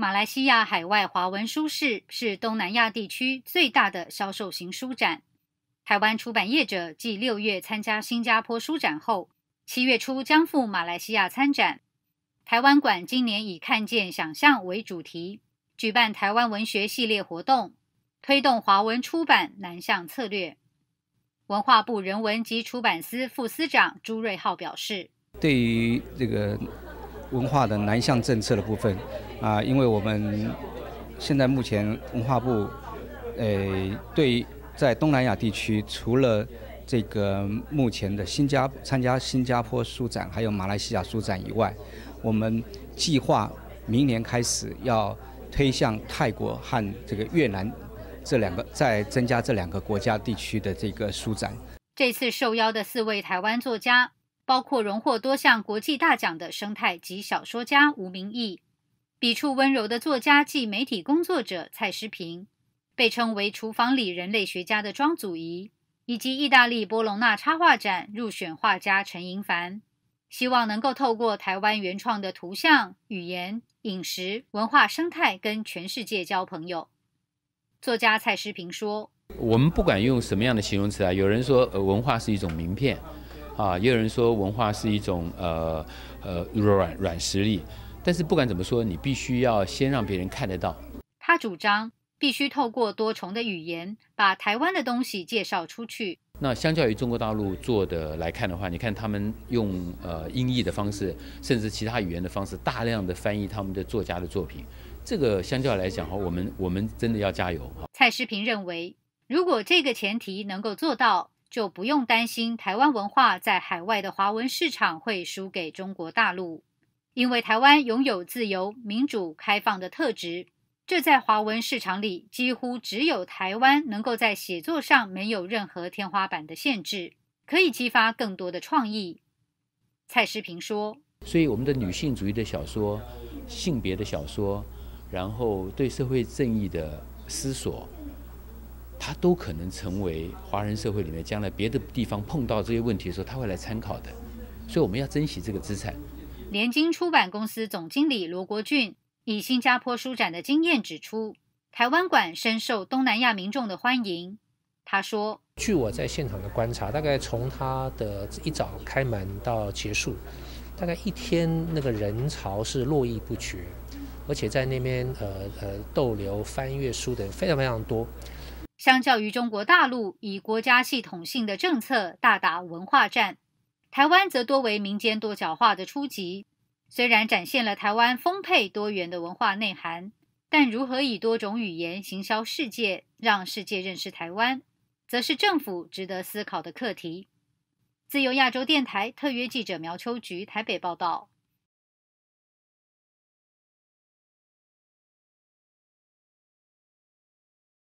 马来西亚海外华文书市是东南亚地区最大的销售型书展。台湾出版业者继六月参加新加坡书展后，七月初将赴马来西亚参展。台湾馆今年以“看见想象”为主题，举办台湾文学系列活动，推动华文出版南向策略。文化部人文及出版司副司长朱瑞浩表示：“对于这个。”文化的南向政策的部分，啊，因为我们现在目前文化部，诶，对，在东南亚地区，除了这个目前的新加参加新加坡书展，还有马来西亚书展以外，我们计划明年开始要推向泰国和这个越南这两个再增加这两个国家地区的这个书展。这次受邀的四位台湾作家。包括荣获多项国际大奖的生态及小说家吴明义，笔触温柔的作家及媒体工作者蔡诗平，被称为“厨房里人类学家”的庄祖仪，以及意大利波隆纳插画展入选画家陈银凡，希望能够透过台湾原创的图像、语言、饮食、文化、生态，跟全世界交朋友。作家蔡诗平说：“我们不管用什么样的形容词啊，有人说文化是一种名片。”啊，也有人说文化是一种呃呃软软实力，但是不管怎么说，你必须要先让别人看得到。他主张必须透过多重的语言，把台湾的东西介绍出去。那相较于中国大陆做的来看的话，你看他们用呃音译的方式，甚至其他语言的方式，大量的翻译他们的作家的作品，这个相较来讲哈，我们我们真的要加油。蔡世平认为，如果这个前提能够做到。就不用担心台湾文化在海外的华文市场会输给中国大陆，因为台湾拥有自由、民主、开放的特质，这在华文市场里几乎只有台湾能够在写作上没有任何天花板的限制，可以激发更多的创意。蔡诗平说：“所以我们的女性主义的小说、性别的小说，然后对社会正义的思索。”他都可能成为华人社会里面将来别的地方碰到这些问题的时候，他会来参考的，所以我们要珍惜这个资产。联经出版公司总经理罗国俊以新加坡书展的经验指出，台湾馆深受东南亚民众的欢迎。他说：“据我在现场的观察，大概从他的一早开门到结束，大概一天那个人潮是络绎不绝，而且在那边呃呃逗留翻阅书的人非常非常多。”相较于中国大陆以国家系统性的政策大打文化战，台湾则多为民间多角化的初级。虽然展现了台湾丰沛多元的文化内涵，但如何以多种语言行销世界，让世界认识台湾，则是政府值得思考的课题。自由亚洲电台特约记者苗秋菊台北报道。